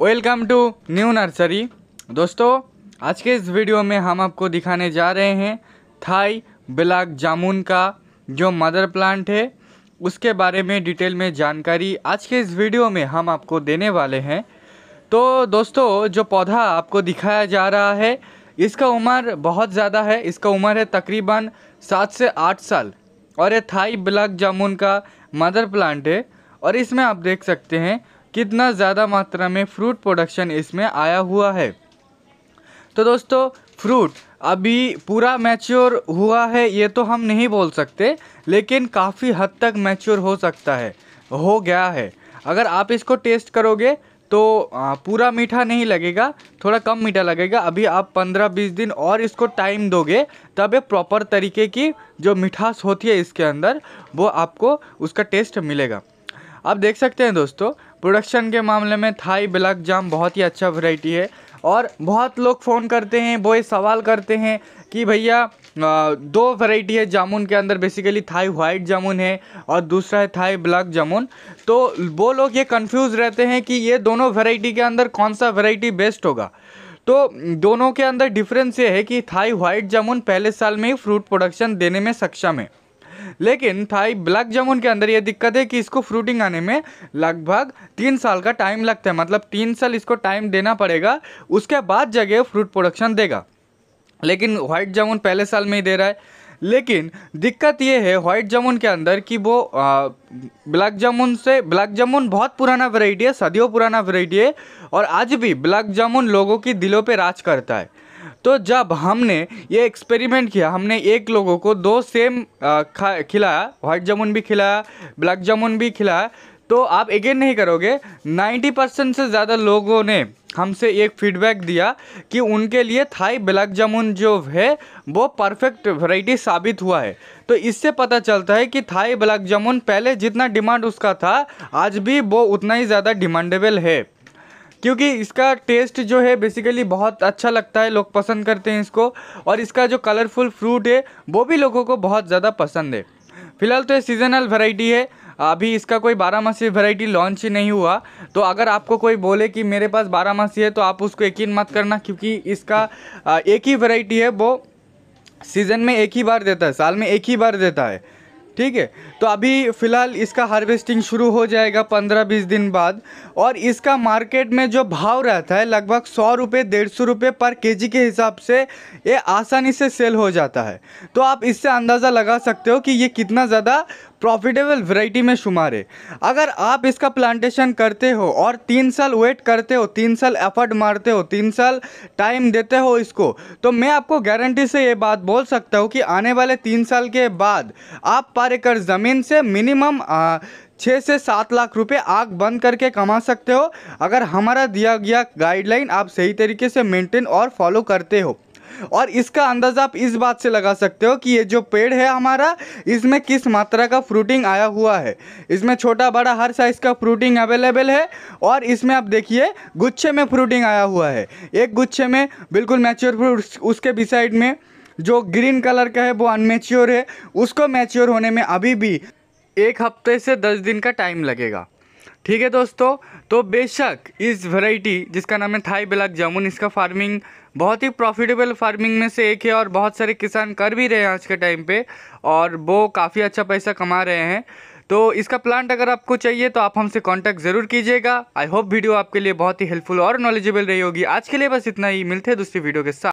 welcome to new nursery दोस्तों आज के इस वीडियो में हम आपको दिखाने जा रहे हैं थाई ब्लैक जामुन का जो मदर प्लांट है उसके बारे में डिटेल में जानकारी आज के इस वीडियो में हम आपको देने वाले हैं तो दोस्तों जो पौधा आपको दिखाया जा रहा है इसका उम्र बहुत ज़्यादा है इसका उम्र है तकरीबन सात से आठ साल और ये थाई ब्लैक जामुन का मदर प्लांट है और इसमें आप देख सकते हैं कितना ज़्यादा मात्रा में फ्रूट प्रोडक्शन इसमें आया हुआ है तो दोस्तों फ्रूट अभी पूरा मैच्योर हुआ है ये तो हम नहीं बोल सकते लेकिन काफ़ी हद तक मैच्योर हो सकता है हो गया है अगर आप इसको टेस्ट करोगे तो पूरा मीठा नहीं लगेगा थोड़ा कम मीठा लगेगा अभी आप 15-20 दिन और इसको टाइम दोगे तब ये प्रॉपर तरीके की जो मिठास होती है इसके अंदर वो आपको उसका टेस्ट मिलेगा आप देख सकते हैं दोस्तों प्रोडक्शन के मामले में थाई ब्लैक जाम बहुत ही अच्छा वैरायटी है और बहुत लोग फ़ोन करते हैं वो ये सवाल करते हैं कि भैया दो वैरायटी है जामुन के अंदर बेसिकली थाई वाइट जामुन है और दूसरा है थाई ब्लैक जामुन तो वो लोग ये कंफ्यूज रहते हैं कि ये दोनों वैरायटी के अंदर कौन सा वैरायटी बेस्ट होगा तो दोनों के अंदर डिफरेंस ये है कि थाई वाइट जामुन पहले साल में ही फ्रूट प्रोडक्शन देने में सक्षम है लेकिन थाई ब्लैक जामुन के अंदर यह दिक्कत है कि इसको फ्रूटिंग आने में लगभग तीन साल का टाइम लगता है मतलब तीन साल इसको टाइम देना पड़ेगा उसके बाद जगह फ्रूट प्रोडक्शन देगा लेकिन व्हाइट जामुन पहले साल में ही दे रहा है लेकिन दिक्कत ये है व्हाइट जामुन के अंदर कि वो ब्लैक जामुन से ब्लैक जामुन बहुत पुराना वेराइटी है सदियों पुराना वेराइटी है और आज भी ब्लैक जामुन लोगों की दिलों पे राज करता है तो जब हमने ये एक्सपेरिमेंट किया हमने एक लोगों को दो सेम खिलाया वाइट जामुन भी खिलाया ब्लैक जामुन भी खिलाया तो आप अगेन नहीं करोगे 90 परसेंट से ज़्यादा लोगों ने हमसे एक फीडबैक दिया कि उनके लिए थाई ब्लैक जामुन जो है वो परफेक्ट वैरायटी साबित हुआ है तो इससे पता चलता है कि थाई ब्लैक जामुन पहले जितना डिमांड उसका था आज भी वो उतना ही ज़्यादा डिमांडेबल है क्योंकि इसका टेस्ट जो है बेसिकली बहुत अच्छा लगता है लोग पसंद करते हैं इसको और इसका जो कलरफुल फ्रूट है वो भी लोगों को बहुत ज़्यादा पसंद है फिलहाल तो ये सीजनल वैरायटी है अभी इसका कोई मासी वैरायटी लॉन्च ही नहीं हुआ तो अगर आपको कोई बोले कि मेरे पास मासी है तो आप उसको यकीन मत करना क्योंकि इसका एक ही वैरायटी है वो सीज़न में एक ही बार देता है साल में एक ही बार देता है ठीक है तो अभी फ़िलहाल इसका हार्वेस्टिंग शुरू हो जाएगा पंद्रह बीस दिन बाद और इसका मार्केट में जो भाव रहता है लगभग सौ रुपये डेढ़ सौ रुपये पर केजी के हिसाब से ये आसानी से सेल हो जाता है तो आप इससे अंदाज़ा लगा सकते हो कि ये कितना ज़्यादा प्रॉफिटेबल वैरायटी में शुमार है अगर आप इसका प्लांटेशन करते हो और तीन साल वेट करते हो तीन साल एफर्ट मारते हो तीन साल टाइम देते हो इसको तो मैं आपको गारंटी से ये बात बोल सकता हूँ कि आने वाले तीन साल के बाद आप पर एकड़ ज़मीन से मिनिमम आ, छः से सात लाख रुपए आग बंद करके कमा सकते हो अगर हमारा दिया गया गाइडलाइन आप सही तरीके से मेंटेन और फॉलो करते हो और इसका अंदाज़ा आप इस बात से लगा सकते हो कि ये जो पेड़ है हमारा इसमें किस मात्रा का फ्रूटिंग आया हुआ है इसमें छोटा बड़ा हर साइज़ का फ्रूटिंग अवेलेबल है और इसमें आप देखिए गुच्छे में फ्रूटिंग आया हुआ है एक गुच्छे में बिल्कुल मैच्योर फ्रूट उसके बिसाइड में जो ग्रीन कलर का है वो अनमेच्योर है उसको मैच्योर होने में अभी भी एक हफ्ते से दस दिन का टाइम लगेगा ठीक है दोस्तों तो बेशक इस वैरायटी जिसका नाम है थाई ब्लैक जामुन इसका फार्मिंग बहुत ही प्रॉफिटेबल फार्मिंग में से एक है और बहुत सारे किसान कर भी रहे हैं आज के टाइम पे और वो काफ़ी अच्छा पैसा कमा रहे हैं तो इसका प्लांट अगर आपको चाहिए तो आप हमसे कांटेक्ट ज़रूर कीजिएगा आई होप वीडियो आपके लिए बहुत ही हेल्पफुल और नॉलेजेबल रही होगी आज के लिए बस इतना ही मिलते हैं दूसरी वीडियो के साथ